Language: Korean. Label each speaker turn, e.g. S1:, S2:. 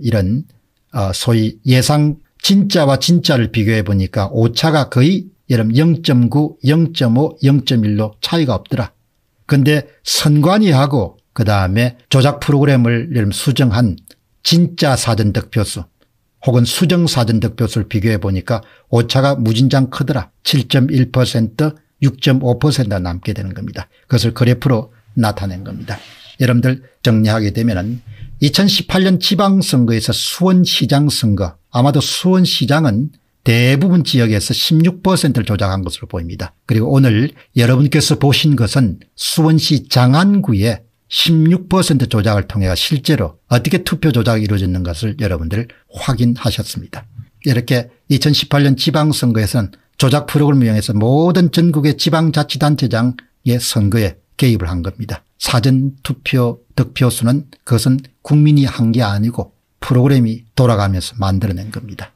S1: 이런 어, 소위 예상 진짜와 진짜를 비교해 보니까 오차가 거의 여러분 0.9, 0.5, 0.1로 차이가 없더라. 근데 선관위하고 그다음에 조작 프로그램을 여러분 수정한 진짜 사전 득표수 혹은 수정 사전 득표수를 비교해 보니까 오차가 무진장 크더라. 7.1% 6 5 남게 되는 겁니다. 그것을 그래프로 나타낸 겁니다. 여러분들 정리하게 되면 은 2018년 지방선거에서 수원시장 선거 아마도 수원시장은 대부분 지역에서 16%를 조작한 것으로 보입니다. 그리고 오늘 여러분께서 보신 것은 수원시 장안구의 16% 조작을 통해 실제로 어떻게 투표 조작이 이루어졌는 것을 여러분들 확인하셨습니다. 이렇게 2018년 지방선거에서는 조작 프로그램을 이용해서 모든 전국의 지방자치단체장의 선거에 개입을 한 겁니다. 사전투표 득표수는 그것은 국민이 한 게 아니고 프로그램이 돌아가면서 만들어낸 겁니다.